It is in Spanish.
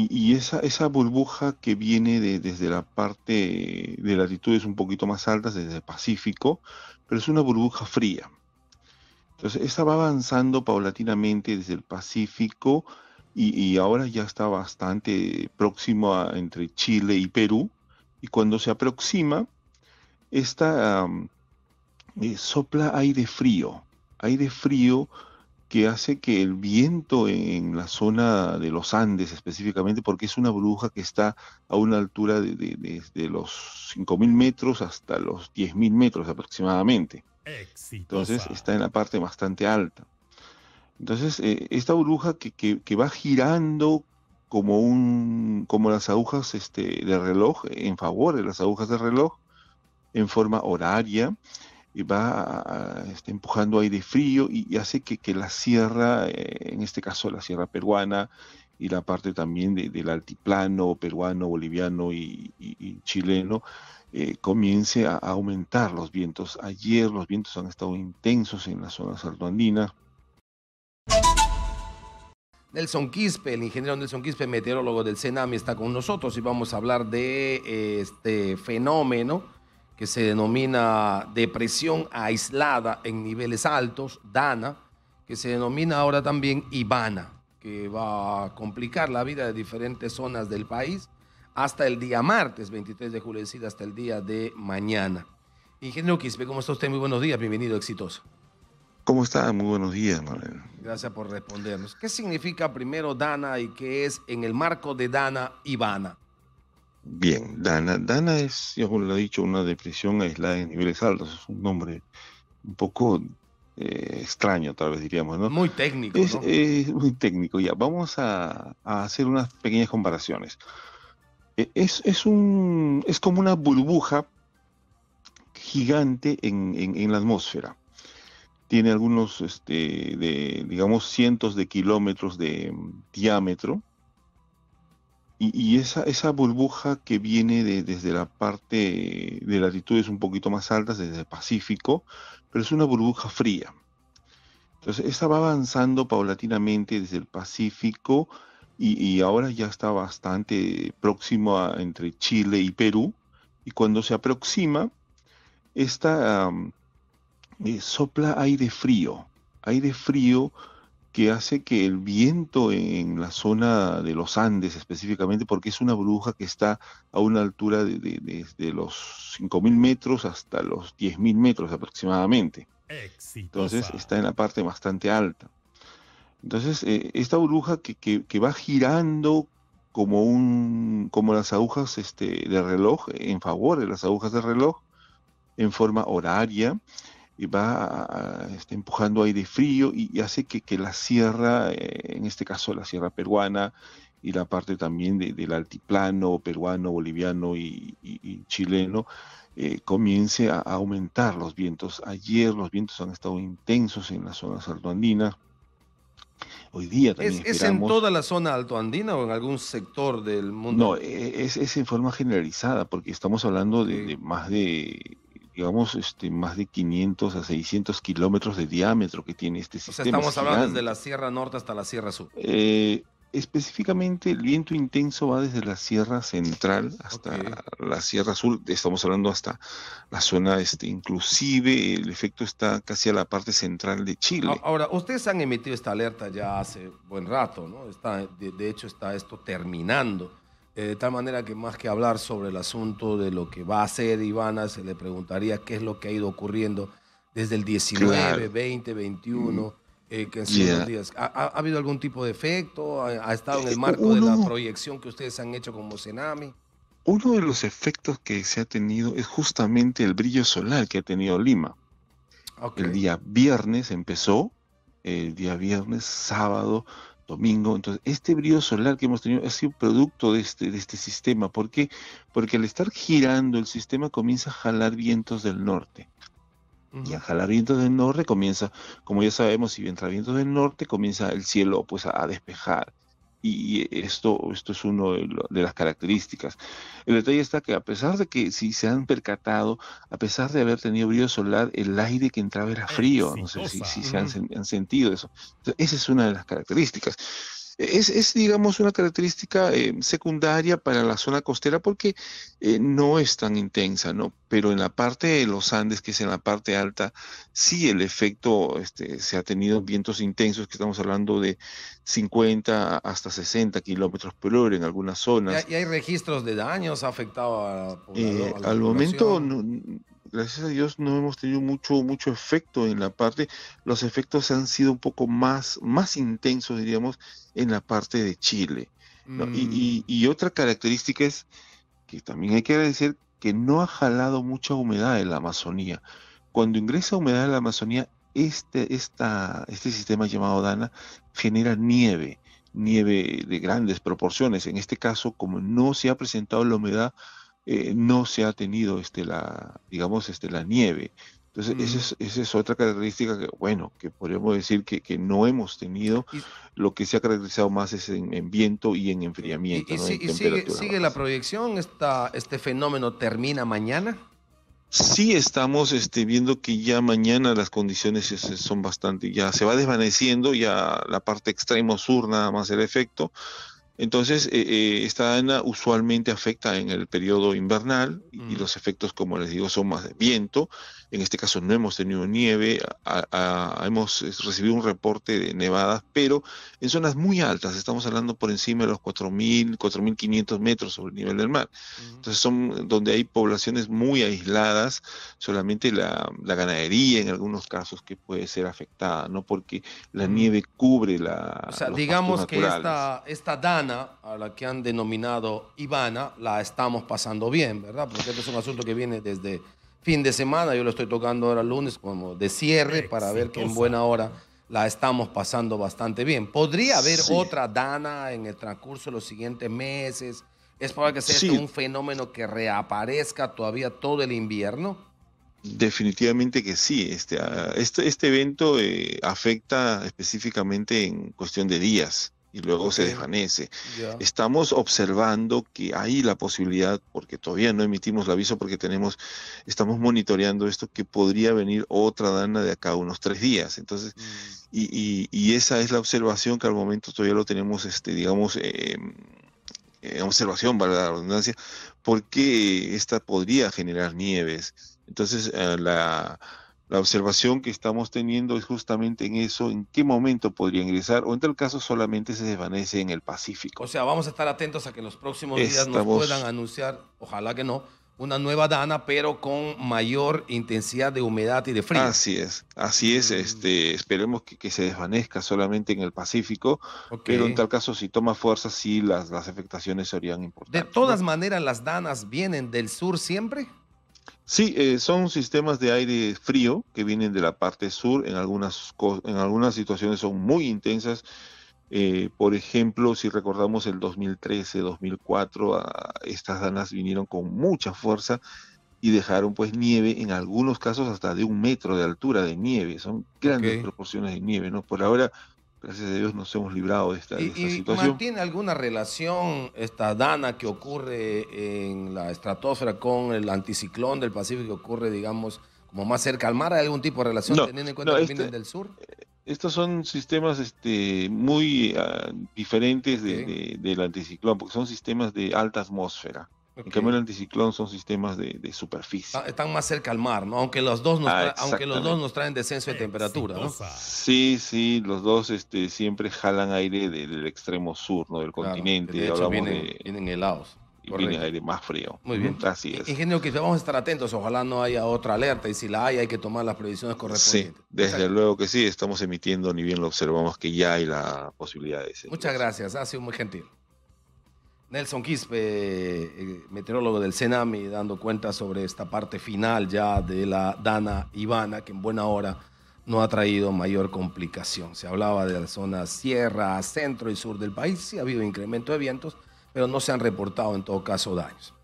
Y, esa, esa burbuja que viene desde la parte de latitudes un poquito más altas, desde el Pacífico, pero es una burbuja fría. Entonces, esta va avanzando paulatinamente desde el Pacífico y, ahora ya está bastante próximo entre Chile y Perú. Y cuando se aproxima, esta eh, sopla aire frío, aire frío que hace que el viento en la zona de los Andes específicamente, porque es una burbuja que está a una altura de, de, los 5.000 metros hasta los 10.000 metros aproximadamente. Entonces está en la parte bastante alta. Entonces, eh, esta burbuja que, va girando como, un, como las agujas este, de reloj, en favor de las agujas de reloj, en forma horaria, va a, este, empujando aire frío y, hace que, la sierra, eh, en este caso la sierra peruana y la parte también del altiplano peruano, boliviano y, chileno, eh, comience a, aumentar los vientos. Ayer los vientos han estado intensos en la zona altoandinas. Nelson Quispe, el ingeniero Nelson Quispe, meteorólogo del CENAMI, está con nosotros y vamos a hablar de este fenómeno que se denomina depresión aislada en niveles altos, DANA, que se denomina ahora también IVANA, que va a complicar la vida de diferentes zonas del país hasta el día martes 23 de julio, es hasta el día de mañana. Ingeniero Quispe, ¿cómo está usted? Muy buenos días, bienvenido, exitoso. ¿Cómo está? Muy buenos días, Marlene. Gracias por respondernos. ¿Qué significa primero DANA y qué es en el marco de DANA IVANA? Bien, Dana. Dana es, ya le lo he dicho, una depresión aislada en niveles altos. Es un nombre un poco eh, extraño, tal vez diríamos, ¿no? Muy técnico. Es, ¿no? muy técnico, ya. Vamos a, hacer unas pequeñas comparaciones. E, es, un, es como una burbuja gigante en, la atmósfera. Tiene algunos, este, de, digamos, cientos de kilómetros de diámetro y, esa, esa, burbuja que viene desde la parte de latitudes un poquito más altas, desde el Pacífico, pero es una burbuja fría. Entonces, esta va avanzando paulatinamente desde el Pacífico y, ahora ya está bastante próximo entre Chile y Perú. Y cuando se aproxima, esta eh, sopla aire frío, aire frío que hace que el viento en la zona de los Andes específicamente, porque es una bruja que está a una altura de, de, de los 5.000 metros hasta los 10.000 metros aproximadamente. Entonces está en la parte bastante alta. Entonces, eh, esta bruja que, va girando como, un, como las agujas este, de reloj, en favor de las agujas de reloj, en forma horaria, y va este, empujando aire frío y, hace que, la sierra, eh, en este caso la sierra peruana y la parte también del altiplano peruano, boliviano y, chileno, eh, comience a, aumentar los vientos. Ayer los vientos han estado intensos en las zonas altoandinas. Hoy día también. ¿Es, en toda la zona altoandina o en algún sector del mundo? No, e, e, es, en forma generalizada, porque estamos hablando de más de digamos, este, más de 500 a 600 kilómetros de diámetro que tiene este sistema. O sea, estamos hablando desde la Sierra Norte hasta la Sierra Sur. Eh, específicamente, el viento intenso va desde la Sierra Central hasta la Sierra Sur. Estamos hablando hasta la zona, este, inclusive el efecto está casi a la parte central de Chile. Ahora, ustedes han emitido esta alerta ya hace buen rato, ¿no? Está, de hecho, está esto terminando. Eh, de tal manera que más que hablar sobre el asunto de lo que va a hacer Ivana, se le preguntaría qué es lo que ha ido ocurriendo desde el 19, 20, 21. que ¿Ha, habido algún tipo de efecto? ¿Ha, estado en el eh, marco de la proyección que ustedes han hecho como tsunami Uno de los efectos que se ha tenido es justamente el brillo solar que ha tenido Lima. El día viernes empezó, el día viernes, sábado, domingo. Entonces, este brillo solar que hemos tenido ha sido producto de este, de este sistema. ¿Por qué? Porque al estar girando, el sistema comienza a jalar vientos del norte. Y al jalar vientos del norte comienza, como ya sabemos, si entra vientos del norte, comienza el cielo pues a despejar y esto, esto es una de, las características. El detalle está que a pesar de que si se han percatado, a pesar de haber tenido brillo solar, el aire que entraba era frío. No sé si, se han, sentido eso. esa es una de las características. Es, digamos, una característica eh, secundaria para la zona costera porque eh, no es tan intensa, ¿no? Pero en la parte de los Andes, que es en la parte alta, sí el efecto este, se ha tenido vientos intensos, que estamos hablando de 50 hasta 60 kilómetros por hora en algunas zonas. ¿Y hay registros de daños afectados a, eh, al momento gracias a Dios no hemos tenido mucho, mucho efecto en la parte, los efectos han sido un poco más, más intensos, diríamos, en la parte de Chile. Mm. Y, otra característica es que también hay que decir que no ha jalado mucha humedad en la Amazonía. Cuando ingresa humedad en la Amazonía, este, esta, este sistema llamado Dana genera nieve, nieve de grandes proporciones. En este caso, como no se ha presentado la humedad, eh, no se ha tenido este la digamos este la nieve entonces esa, mm. es, otra característica que bueno que podríamos decir que, no hemos tenido lo que se ha caracterizado más es en, viento y en enfriamiento y, sigue, la proyección este fenómeno termina mañana Sí estamos este, viendo que ya mañana las condiciones son bastante, ya se va desvaneciendo, ya la parte extremo sur nada más el efecto, entonces, eh, eh, esta dana usualmente afecta en el periodo invernal y, mm. los efectos, como les digo, son más de viento. En este caso no hemos tenido nieve, hemos eh, recibido un reporte de nevadas, pero en zonas muy altas, estamos hablando por encima de los 4.000, 4.500 metros sobre el nivel del mar. Mm. Entonces, son donde hay poblaciones muy aisladas, solamente la, ganadería en algunos casos que puede ser afectada, ¿no? Porque la mm. nieve cubre la... O sea, digamos que esta, esta dana a la que han denominado Ivana, la estamos pasando bien, ¿verdad? Porque este es un asunto que viene desde fin de semana, yo lo estoy tocando ahora lunes como de cierre para ver que en buena hora la estamos pasando bastante bien. ¿Podría haber otra Dana en el transcurso de los siguientes meses? ¿Es probable que sea un fenómeno que reaparezca todavía todo el invierno? Definitivamente que sí. Este, ah, este, este, evento eh, afecta específicamente en cuestión de días y luego se desvanece. Estamos observando que hay la posibilidad, porque todavía no emitimos el aviso, porque tenemos, estamos monitoreando esto, que podría venir otra dana de acá unos tres días. Entonces, mm. y, y, esa es la observación que al momento todavía lo tenemos, este, digamos, eh, eh observación, vale la redundancia, porque esta podría generar nieves. Entonces, eh, la la observación que estamos teniendo es justamente en eso, en qué momento podría ingresar, o en tal caso solamente se desvanece en el Pacífico. O sea, vamos a estar atentos a que en los próximos días nos puedan anunciar, ojalá que no, una nueva dana, pero con mayor intensidad de humedad y de frío. Así es, así es. Mm. Este, esperemos que, se desvanezca solamente en el Pacífico, pero en tal caso, si toma fuerza, sí las, las afectaciones serían importantes. De todas maneras, las danas vienen del sur siempre. Sí, eh, son sistemas de aire frío que vienen de la parte sur, en algunas, en algunas situaciones son muy intensas. Eh, por ejemplo, si recordamos el 2013, 2004, ah, estas danas vinieron con mucha fuerza y dejaron pues nieve, en algunos casos hasta de un metro de altura de nieve, son grandes proporciones de nieve, ¿no? Por ahora gracias a Dios nos hemos librado de esta, ¿Y, situación. ¿Tiene alguna relación esta dana que ocurre en la estratosfera con el anticiclón del Pacífico que ocurre, digamos, como más cerca al mar? ¿Hay algún tipo de relación teniendo en cuenta que este del sur? Eh, estos son sistemas este, muy ah, diferentes del anticiclón, porque son sistemas de alta atmósfera. En cambio, el anticiclón son sistemas de, superficie. Ah, están más cerca al mar, ¿no? Aunque los dos nos, ah, aunque los dos nos traen descenso de temperatura, ¿no? Sí, sí, los dos este, siempre jalan aire del, extremo sur, ¿no? Del continente. De hecho, vienen, helados. Y viene aire más frío. Muy bien. Así es. Ingeniero, que vamos a estar atentos. Ojalá no haya otra alerta y si la hay, hay que tomar las previsiones correspondientes. Sí, desde luego que sí. Estamos emitiendo, ni bien lo observamos, que ya hay la posibilidad de ese. Muchas gracias. Ha sido muy gentil. Nelson Quispe, eh, eh, meteorólogo del Cenami, dando cuenta sobre esta parte final ya de la Dana Ivana, que en buena hora no ha traído mayor complicación. Se hablaba de la zona sierra, centro y sur del país, sí ha habido incremento de vientos, pero no se han reportado en todo caso daños.